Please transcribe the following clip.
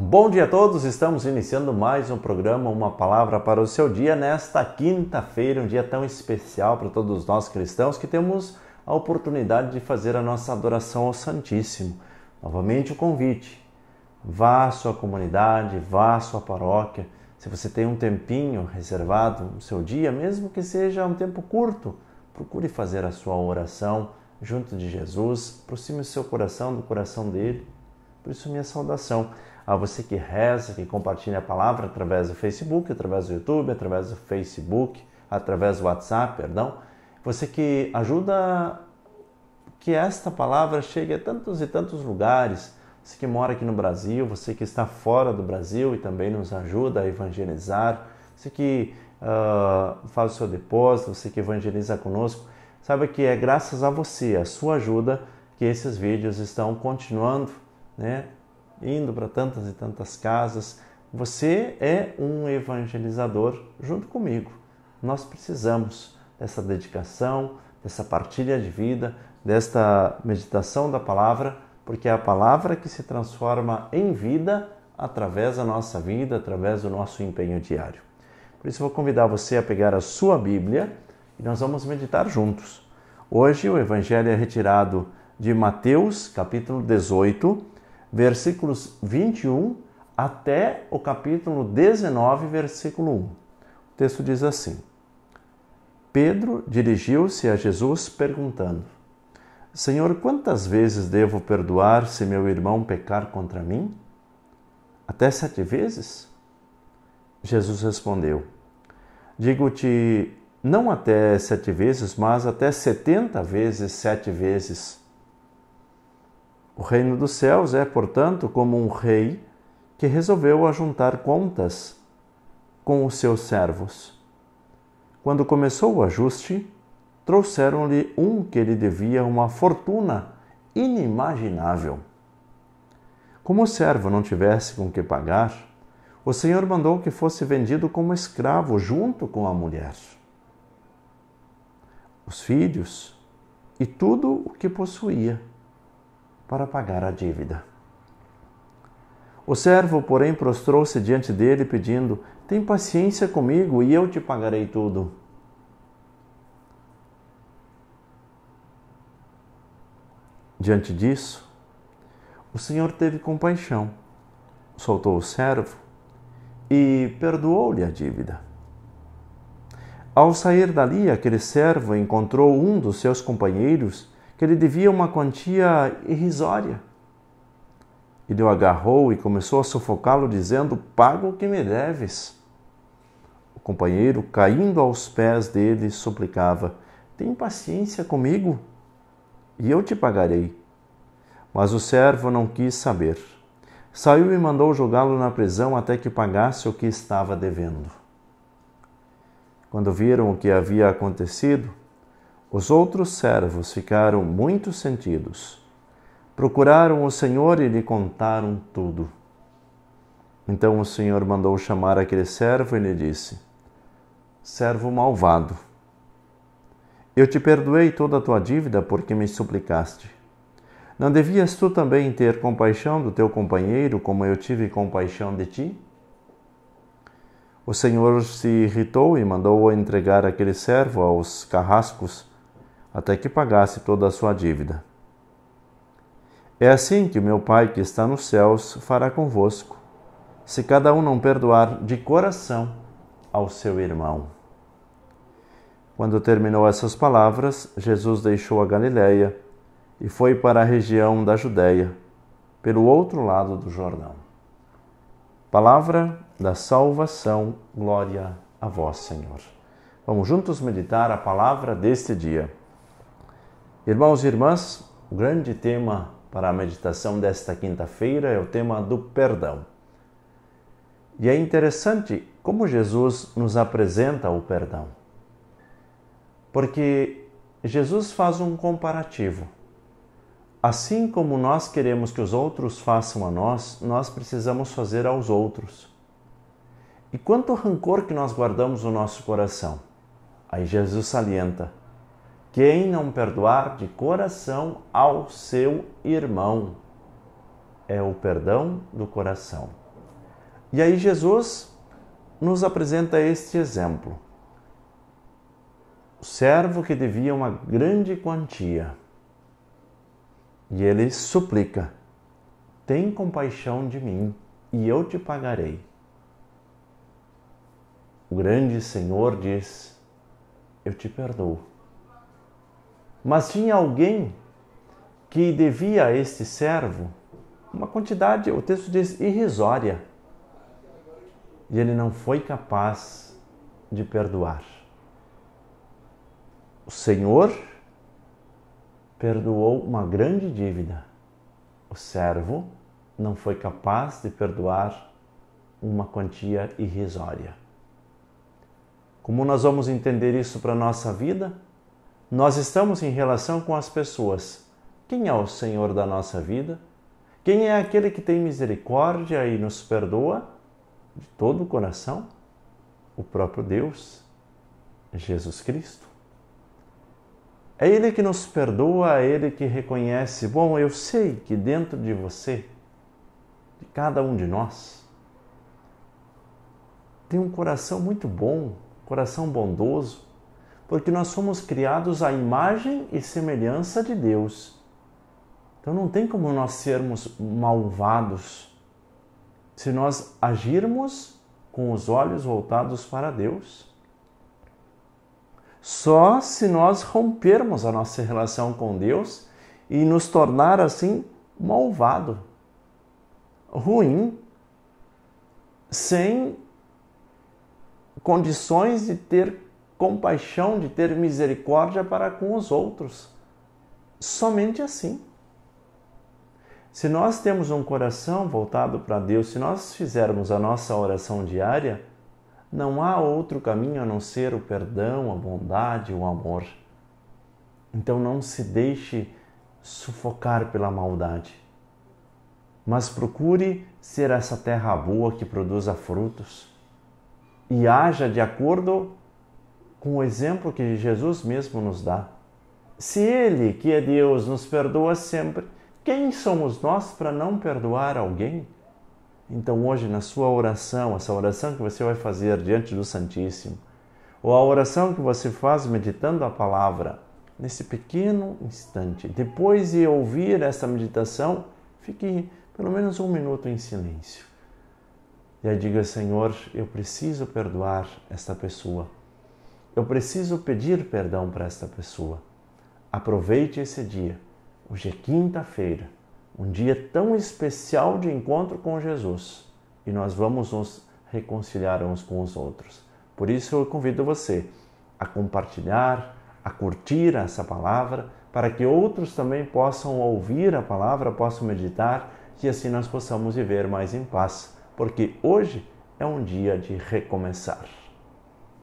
Bom dia a todos, estamos iniciando mais um programa Uma Palavra para o Seu Dia nesta quinta-feira, um dia tão especial para todos nós cristãos que temos a oportunidade de fazer a nossa adoração ao Santíssimo. Novamente o convite, vá à sua comunidade, vá à sua paróquia, se você tem um tempinho reservado no seu dia, mesmo que seja um tempo curto, procure fazer a sua oração junto de Jesus, aproxime o seu coração do coração dele, por isso minha saudação a você que reza, que compartilha a palavra através do Facebook, através do YouTube, através do Facebook, através do WhatsApp, perdão. Você que ajuda que esta palavra chegue a tantos e tantos lugares. Você que mora aqui no Brasil, você que está fora do Brasil e também nos ajuda a evangelizar. Você que uh, faz o seu depósito, você que evangeliza conosco. Saiba que é graças a você, a sua ajuda, que esses vídeos estão continuando, né? indo para tantas e tantas casas. Você é um evangelizador junto comigo. Nós precisamos dessa dedicação, dessa partilha de vida, desta meditação da palavra, porque é a palavra que se transforma em vida através da nossa vida, através do nosso empenho diário. Por isso, vou convidar você a pegar a sua Bíblia e nós vamos meditar juntos. Hoje, o Evangelho é retirado de Mateus, capítulo 18 versículos 21 até o capítulo 19, versículo 1. O texto diz assim: Pedro dirigiu-se a Jesus perguntando: Senhor, quantas vezes devo perdoar se meu irmão pecar contra mim? Até sete vezes? Jesus respondeu: Digo-te, não até sete vezes, mas até setenta vezes sete vezes. O reino dos céus é, portanto, como um rei que resolveu ajuntar contas com os seus servos. Quando começou o ajuste, trouxeram-lhe um que lhe devia uma fortuna inimaginável. Como o servo não tivesse com que pagar, o Senhor mandou que fosse vendido como escravo junto com a mulher, os filhos e tudo o que possuía para pagar a dívida. O servo, porém, prostrou-se diante dele, pedindo: Tem paciência comigo e eu te pagarei tudo. Diante disso, o Senhor teve compaixão, soltou o servo e perdoou-lhe a dívida. Ao sair dali, aquele servo encontrou um dos seus companheiros que ele devia uma quantia irrisória. Ele o agarrou e começou a sufocá-lo, dizendo: Paga o que me deves. O companheiro, caindo aos pés dele, suplicava: Tem paciência comigo e eu te pagarei. Mas o servo não quis saber. Saiu e mandou jogá-lo na prisão até que pagasse o que estava devendo. Quando viram o que havia acontecido, os outros servos ficaram muito sentidos. Procuraram o Senhor e lhe contaram tudo. Então o Senhor mandou chamar aquele servo e lhe disse: Servo malvado, eu te perdoei toda a tua dívida porque me suplicaste. Não devias tu também ter compaixão do teu companheiro, como eu tive compaixão de ti? O Senhor se irritou e mandou entregar aquele servo aos carrascos até que pagasse toda a sua dívida. É assim que o meu Pai que está nos céus fará convosco, se cada um não perdoar de coração ao seu irmão. Quando terminou essas palavras, Jesus deixou a Galiléia e foi para a região da Judéia, pelo outro lado do Jordão. Palavra da salvação, glória a vós, Senhor. Vamos juntos meditar a palavra deste dia. Irmãos e irmãs, o grande tema para a meditação desta quinta-feira é o tema do perdão. E é interessante como Jesus nos apresenta o perdão. Porque Jesus faz um comparativo. Assim como nós queremos que os outros façam a nós, nós precisamos fazer aos outros. E quanto rancor que nós guardamos no nosso coração? Aí Jesus salienta: quem não perdoar de coração ao seu irmão é o perdão do coração. E aí Jesus nos apresenta este exemplo. O servo que devia uma grande quantia e ele suplica: Tem compaixão de mim e eu te pagarei. O grande Senhor diz: Eu te perdoo mas tinha alguém que devia a este servo uma quantidade, o texto diz, irrisória. E ele não foi capaz de perdoar. O Senhor perdoou uma grande dívida. O servo não foi capaz de perdoar uma quantia irrisória. Como nós vamos entender isso para a nossa vida? Nós estamos em relação com as pessoas. Quem é o Senhor da nossa vida? Quem é aquele que tem misericórdia e nos perdoa de todo o coração? O próprio Deus, Jesus Cristo. É Ele que nos perdoa, é Ele que reconhece: bom, eu sei que dentro de você, de cada um de nós, tem um coração muito bom, um coração bondoso, porque nós somos criados à imagem e semelhança de Deus. Então não tem como nós sermos malvados se nós agirmos com os olhos voltados para Deus. Só se nós rompermos a nossa relação com Deus e nos tornar assim malvado, ruim, sem condições de ter compaixão, de ter misericórdia para com os outros. Somente assim. Se nós temos um coração voltado para Deus, se nós fizermos a nossa oração diária, não há outro caminho a não ser o perdão, a bondade, o amor. Então não se deixe sufocar pela maldade, mas procure ser essa terra boa que produza frutos e haja de acordo com o exemplo que Jesus mesmo nos dá. Se Ele, que é Deus, nos perdoa sempre, quem somos nós para não perdoar alguém? Então, hoje, na sua oração, essa oração que você vai fazer diante do Santíssimo, ou a oração que você faz meditando a palavra, nesse pequeno instante, depois de ouvir essa meditação, fique pelo menos um minuto em silêncio. E aí diga, Senhor, eu preciso perdoar esta pessoa eu preciso pedir perdão para esta pessoa. Aproveite esse dia. Hoje é quinta-feira, um dia tão especial de encontro com Jesus e nós vamos nos reconciliar uns com os outros. Por isso eu convido você a compartilhar, a curtir essa palavra, para que outros também possam ouvir a palavra, possam meditar e assim nós possamos viver mais em paz, porque hoje é um dia de recomeçar.